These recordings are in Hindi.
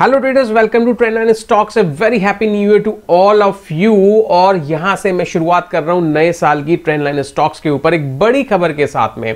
Hello traders welcome to trend and stocks a very happy new year to all of you और यहां से मैं शुरुआत कर रहा हूं नए साल की ट्रेंड लाइन स्टॉक्स के ऊपर एक बड़ी खबर के साथ में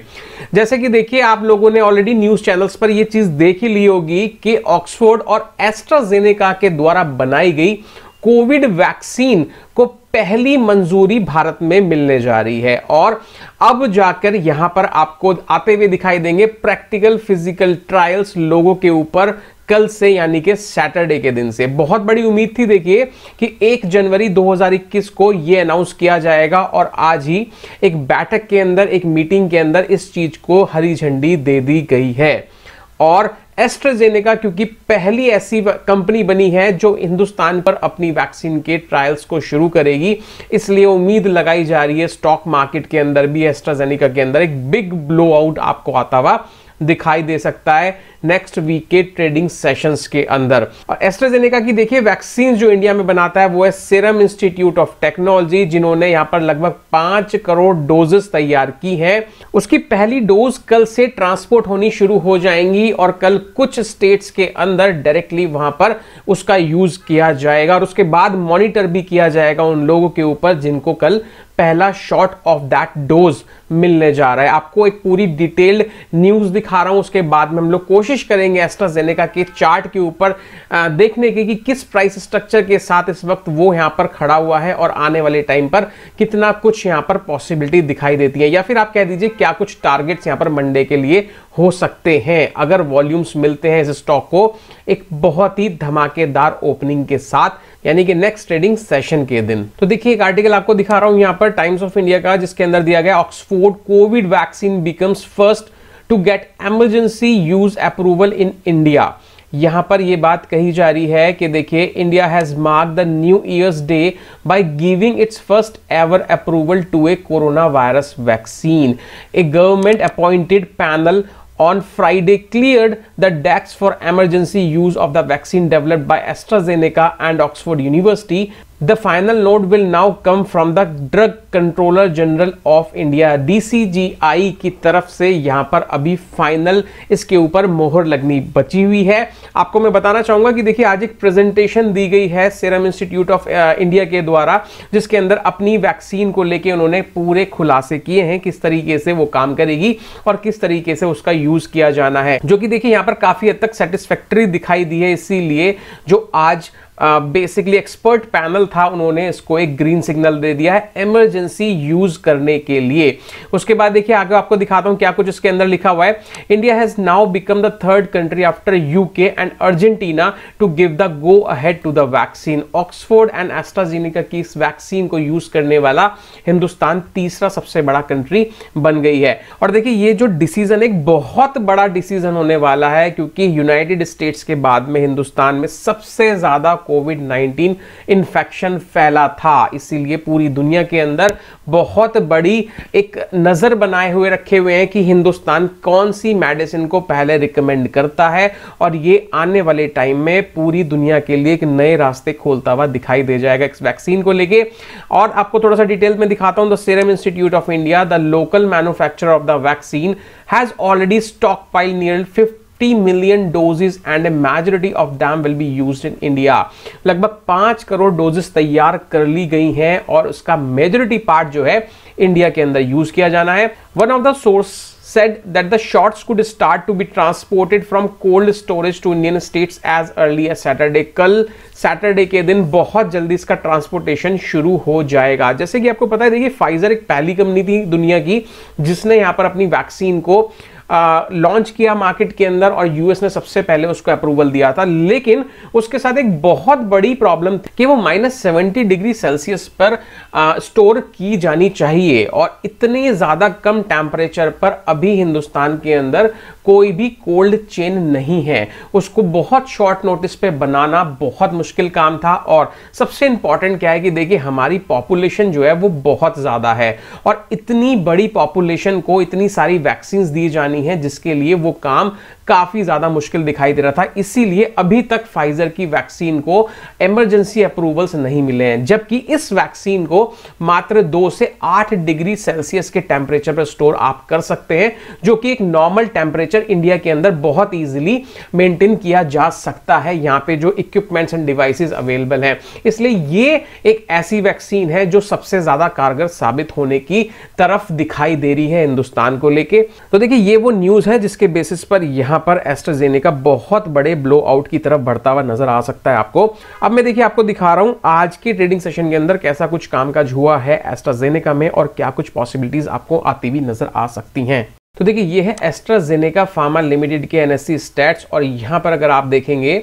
जैसे कि देखिए आप लोगों ने ऑलरेडी न्यूज चैनल्स पर यह चीज देख ही ली होगी कि ऑक्सफोर्ड और एस्ट्राजेनेका के द्वारा बनाई गई कोविड वैक्सीन को पहली मंजूरी भारत में मिलने जा रही है और अब जाकर यहां पर आपको आते हुए दिखाई देंगे प्रैक्टिकल फिजिकल ट्रायल्स लोगों के ऊपर कल से यानी कि सैटरडे के दिन से बहुत बड़ी उम्मीद थी देखिए कि एक जनवरी 2021 को यह अनाउंस किया जाएगा और आज ही एक बैठक के अंदर एक मीटिंग के अंदर इस चीज को हरी झंडी दे दी गई है और एस्ट्राजेनेका क्योंकि पहली ऐसी कंपनी बनी है जो हिंदुस्तान पर अपनी वैक्सीन के ट्रायल्स को शुरू करेगी इसलिए उम्मीद लगाई जा रही है स्टॉक मार्केट के अंदर भी एस्ट्राजेनेका के अंदर एक बिग ब्लो आउट आपको आता हुआ दिखाई दे सकता है नेक्स्ट वीक के ट्रेडिंग सेशन के अंदर और एस्ट्राजेनेका की देखिए वैक्सीन जो इंडिया में बनाता है वो है सिरम इंस्टीट्यूट ऑफ टेक्नोलॉजी जिन्होंने यहाँ पर लगभग पांच करोड़ डोजेस तैयार की है उसकी पहली डोज कल से ट्रांसपोर्ट होनी शुरू हो जाएंगी और कल कुछ स्टेट्स के अंदर डायरेक्टली वहां पर उसका यूज किया जाएगा और उसके बाद मॉनिटर भी किया जाएगा उन लोगों के ऊपर जिनको कल पहला शॉट ऑफ दैट डोज मिलने जा रहा है आपको एक पूरी डिटेल्ड न्यूज दिखा रहा हूं उसके बाद में हम लोग कोशिश कोशिश करेंगे एस्ट्राजेनेका के चार्ट के ऊपर देखने की कि किस प्राइस स्ट्रक्चर के साथ इस वक्त वो यहाँ पर खड़ा हुआ है और आने वाले टाइम पर कितना कुछ यहाँ पर पॉसिबिलिटी दिखाई देती है या फिर आप कह दीजिए क्या कुछ टारगेट्स यहाँ पर मंडे के लिए हो सकते हैं अगर वॉल्यूम्स मिलते हैं इस स्टॉक को एक बहुत ही धमाकेदार ओपनिंग के साथ यानी कि नेक्स्ट ट्रेडिंग सेशन के दिन तो देखिए एक आर्टिकल आपको दिखा रहा हूं यहां पर टाइम्स ऑफ इंडिया का जिसके अंदर दिया गया Oxford Covid vaccine becomes first to get emergency use approval in India यहां पर यह बात कही जा रही है कि देखिए India has mark the new year's day by giving its first ever approval to a corona virus vaccine a government appointed panel on Friday clear the decks for emergency use of the vaccine developed by AstraZeneca and Oxford University the final note will now come from the drug controller general of India DCGI की तरफ से यहाँ पर अभी फाइनल इसके ऊपर मोहर लगनी बची हुई है आपको मैं बताना चाहूंगा कि देखिए आज एक प्रेजेंटेशन दी गई है सीरम इंस्टीट्यूट ऑफ इंडिया के द्वारा जिसके अंदर अपनी वैक्सीन को लेके उन्होंने पूरे खुलासे किए हैं किस तरीके से वो काम करेगी और किस तरीके से उसका यूज़ किया जाना है जो कि देखिए यहाँ पर काफ़ी हद तक सेटिस्फेक्ट्री दिखाई दी है इसीलिए जो आज बेसिकली एक्सपर्ट पैनल था उन्होंने इसको एक ग्रीन सिग्नल दे दिया है इमरजेंसी यूज करने के लिए उसके बाद देखिए आगे आपको दिखाता हूँ क्या कुछ इसके अंदर लिखा हुआ है India has now become the third country after UK and Argentina to give the go ahead to the vaccine Oxford and AstraZeneca की इस वैक्सीन को यूज करने वाला हिंदुस्तान तीसरा सबसे बड़ा कंट्री बन गई है और देखिए ये जो डिसीजन एक बहुत बड़ा डिसीजन होने वाला है क्योंकि यूनाइटेड स्टेट्स के बाद में हिंदुस्तान में सबसे ज्यादा कोविड 19 इन्फेक्शन फैला था इसीलिए पूरी दुनिया के अंदर बहुत बड़ी एक नज़र बनाए हुए रखे हुए हैं कि हिंदुस्तान कौन सी मेडिसिन को पहले रिकमेंड करता है और ये आने वाले टाइम में पूरी दुनिया के लिए एक नए रास्ते खोलता हुआ दिखाई दे जाएगा इस वैक्सीन को लेके और आपको थोड़ा सा डिटेल में दिखाता हूँ the Serum Institute of India the local manufacture of the vaccine has already stockpile near fifty 50 million doses and a majority of them will be use in India लगभग पांच करोड़ डोजेस तैयार कर ली गई हैं और उसका मेजोरिटी पार्ट जो है इंडिया के अंदर यूज किया जाना है one of the source said that the shots could start to be transported from cold storage to Indian states as early as Saturday. कल सैटरडे के दिन बहुत जल्दी इसका ट्रांसपोर्टेशन शुरू हो जाएगा जैसे कि आपको पता है देखिए फाइजर एक पहली कंपनी थी दुनिया की जिसने यहाँ पर अपनी वैक्सीन को लॉन्च किया मार्केट के अंदर और यूएस ने सबसे पहले उसको अप्रूवल दिया था लेकिन उसके साथ एक बहुत बड़ी प्रॉब्लम थी कि वो माइनस सेवेंटी डिग्री सेल्सियस पर स्टोर की जानी चाहिए और इतने ज़्यादा कम टेम्परेचर पर अभी हिंदुस्तान के अंदर कोई भी कोल्ड चेन नहीं है उसको बहुत शॉर्ट नोटिस पे बनाना बहुत मुश्किल काम था और सबसे इंपॉर्टेंट क्या है कि देखिए हमारी पॉपुलेशन जो है वो बहुत ज़्यादा है और इतनी बड़ी पॉपुलेशन को इतनी सारी वैक्सीन दी जानी लगानी है जिसके लिए वो काम काफ़ी ज़्यादा मुश्किल दिखाई दे रहा था इसीलिए अभी तक फाइजर की वैक्सीन को इमरजेंसी अप्रूवल्स नहीं मिले हैं जबकि इस वैक्सीन को मात्र दो से आठ डिग्री सेल्सियस के टेम्परेचर पर स्टोर आप कर सकते हैं जो कि एक नॉर्मल टेम्परेचर इंडिया के अंदर बहुत ईजिली मेंटेन किया जा सकता है यहाँ पे जो इक्विपमेंट्स एंड डिवाइसेज अवेलेबल हैं इसलिए ये एक ऐसी वैक्सीन है जो सबसे ज़्यादा कारगर साबित होने की तरफ दिखाई दे रही है हिंदुस्तान को लेके तो देखिए ये वो न्यूज़ है जिसके बेसिस पर यहाँ पर एस्ट्राजेनेका बहुत बड़े ब्लो आउट की तरफ बढ़ता हुआ नजर आ सकता है आपको अब मैं देखिए आपको दिखा रहा हूँ आज के ट्रेडिंग सेशन के अंदर कैसा कुछ कामकाज हुआ है एस्ट्राजेनेका में और क्या कुछ पॉसिबिलिटीज आपको आती हुई नजर आ सकती हैं तो देखिए ये है एस्ट्राजेनेका फार्मा लिमिटेड के एनएससी स्टैट्स और यहाँ पर अगर आप देखेंगे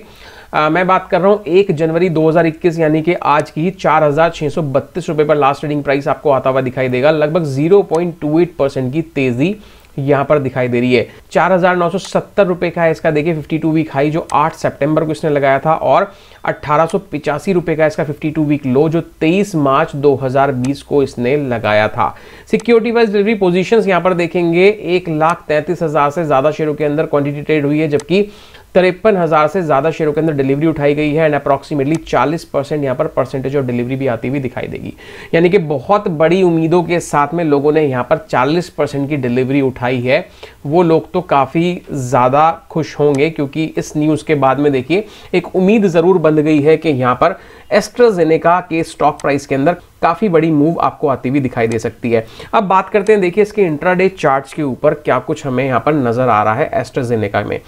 आ, मैं बात कर रहा हूँ एक जनवरी 2021 यानी कि आज की ही चार रुपए पर लास्ट ट्रेडिंग प्राइस आपको आता हुआ दिखाई देगा लगभग 0.28 परसेंट की तेज़ी यहाँ पर दिखाई दे रही है चार हजार नौ सौ सत्तर रुपए का है इसका देखिए 52 वीक हाई जो 8 सितंबर को इसने लगाया था और अट्ठारह रुपए का इसका 52 वीक लो जो 23 मार्च 2020 को इसने लगाया था सिक्योरिटी वाइज डिलीवरी पोजीशंस यहाँ पर देखेंगे एक लाख तैंतीस हजार से ज्यादा शेयरों के अंदर क्वांटिटी ट्रेड हुई है जबकि तिरपन हज़ार से ज़्यादा शेयरों के अंदर डिलीवरी उठाई गई है एंड अप्रॉक्सीमेटली 40 परसेंट यहाँ पर परसेंटेज ऑफ डिलीवरी भी आती हुई दिखाई देगी यानी कि बहुत बड़ी उम्मीदों के साथ में लोगों ने यहाँ पर 40 परसेंट की डिलीवरी उठाई है वो लोग तो काफ़ी ज़्यादा खुश होंगे क्योंकि इस न्यूज़ के बाद में देखिए एक उम्मीद ज़रूर बन गई है कि यहाँ पर एस्ट्राजेनेका के स्टॉक प्राइस के अंदर काफ़ी बड़ी मूव आपको आती हुई दिखाई दे सकती है अब बात करते हैं देखिए इसके इंट्राडे चार्ट्स के ऊपर क्या कुछ हमें यहाँ पर नज़र आ रहा है एस्ट्राजेनेका में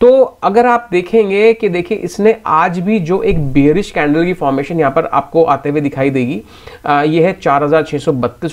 तो अगर आप देखेंगे कि देखिए इसने आज भी जो एक बेरिश कैंडल की फॉर्मेशन यहाँ पर आपको आते हुए दिखाई देगी ये है चार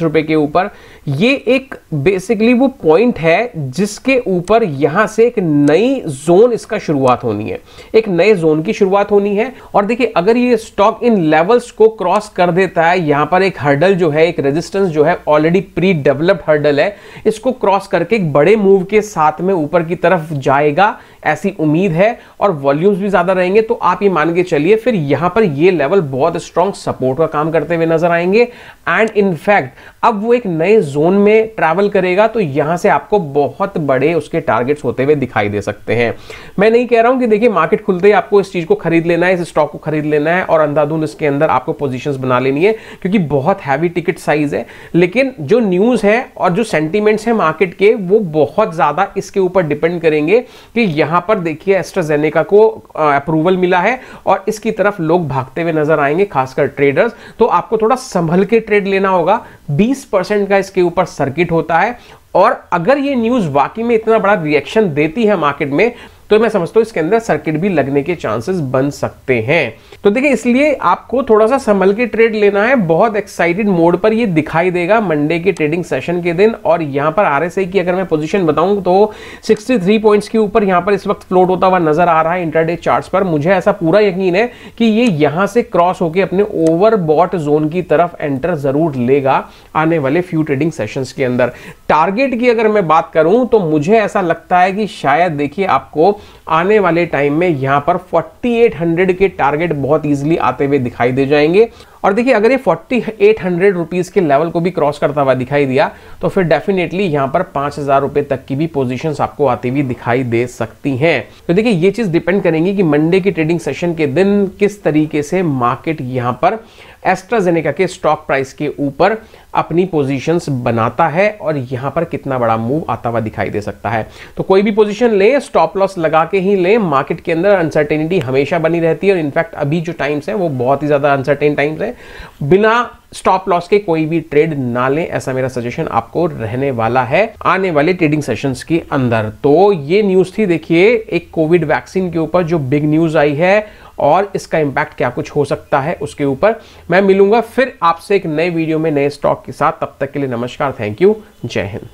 रुपए के ऊपर ये एक बेसिकली वो पॉइंट है जिसके ऊपर यहाँ से एक नई जोन इसका शुरुआत होनी है एक नए जोन की शुरुआत होनी है और देखिए अगर ये स्टॉक स्टॉक इन लेवल्स को क्रॉस कर देता है यहां पर एक हर्डल जो है एक रेजिस्टेंस जो है ऑलरेडी प्री डेवलप्ड हर्डल है इसको क्रॉस करके एक बड़े मूव के साथ में ऊपर की तरफ जाएगा ऐसी उम्मीद है और वॉल्यूम्स भी ज़्यादा रहेंगे तो आप ये मान के चलिए फिर यहां पर ये लेवल बहुत स्ट्रॉन्ग सपोर्ट का काम करते हुए नजर आएंगे एंड इनफैक्ट अब वो एक नए जोन में ट्रैवल करेगा तो यहां से आपको बहुत बड़े उसके टारगेट्स होते हुए दिखाई दे सकते हैं मैं नहीं कह रहा हूं कि देखिए मार्केट खुलते ही आपको इस चीज़ को खरीद लेना है इस स्टॉक को खरीद लेना है और अंधाधुंध इसके अंदर आपको पोजिशन बना लेनी है क्योंकि बहुत हैवी टिकट साइज है लेकिन जो न्यूज़ है और जो सेंटिमेंट्स है मार्केट के वो बहुत ज़्यादा इसके ऊपर डिपेंड करेंगे कि यहां यहां पर देखिए एस्ट्राजेनेका को अप्रूवल मिला है और इसकी तरफ लोग भागते हुए नजर आएंगे खासकर ट्रेडर्स तो आपको थोड़ा संभल के ट्रेड लेना होगा 20 परसेंट का इसके ऊपर सर्किट होता है और अगर ये न्यूज़ वाकई में इतना बड़ा रिएक्शन देती है मार्केट में तो मैं समझता हूँ इसके अंदर सर्किट भी लगने के चांसेस बन सकते हैं तो देखिए इसलिए आपको थोड़ा सा संभल के ट्रेड लेना है बहुत एक्साइटेड मोड पर ये दिखाई देगा मंडे के ट्रेडिंग सेशन के दिन और यहाँ पर आर की अगर मैं पोजीशन बताऊँ तो 63 पॉइंट्स के ऊपर यहाँ पर इस वक्त फ्लोट होता हुआ नजर आ रहा है इंटरडे चार्ट पर मुझे ऐसा पूरा यकीन है कि ये यहाँ से क्रॉस होकर अपने ओवर जोन की तरफ एंटर जरूर लेगा आने वाले फ्यू ट्रेडिंग सेशंस के अंदर टारगेट की अगर मैं बात करूं तो मुझे ऐसा लगता है कि शायद देखिए आपको आने वाले टाइम में यहाँ पर 4800 के टारगेट बहुत ईजिली आते हुए दिखाई दे जाएंगे और देखिए अगर ये फोर्टी एट हंड्रेड रुपीज़ के लेवल को भी क्रॉस करता हुआ दिखाई दिया तो फिर डेफिनेटली यहाँ पर पाँच हज़ार रुपये तक की भी पोजीशंस आपको आती हुई दिखाई दे सकती हैं तो देखिए ये चीज़ डिपेंड करेंगी कि मंडे के ट्रेडिंग सेशन के दिन किस तरीके से मार्केट यहाँ पर एस्ट्राजेनेका के स्टॉक प्राइस के ऊपर अपनी पोजीशंस बनाता है और यहाँ पर कितना बड़ा मूव आता हुआ दिखाई दे सकता है तो कोई भी पोजीशन ले स्टॉप लॉस लगा के ही ले मार्केट के अंदर अनसर्टेनिटी हमेशा बनी रहती है और इनफैक्ट अभी जो टाइम्स है वो बहुत ही ज़्यादा अनसर्टेन टाइम्स है बिना स्टॉप लॉस के कोई भी ट्रेड ना लें ऐसा मेरा सजेशन आपको रहने वाला है आने वाले ट्रेडिंग सेशंस के अंदर तो ये न्यूज थी देखिए एक कोविड वैक्सीन के ऊपर जो बिग न्यूज आई है और इसका इंपैक्ट क्या कुछ हो सकता है उसके ऊपर मैं मिलूंगा फिर आपसे एक नए वीडियो में नए स्टॉक के साथ तब तक के लिए नमस्कार थैंक यू जय हिंद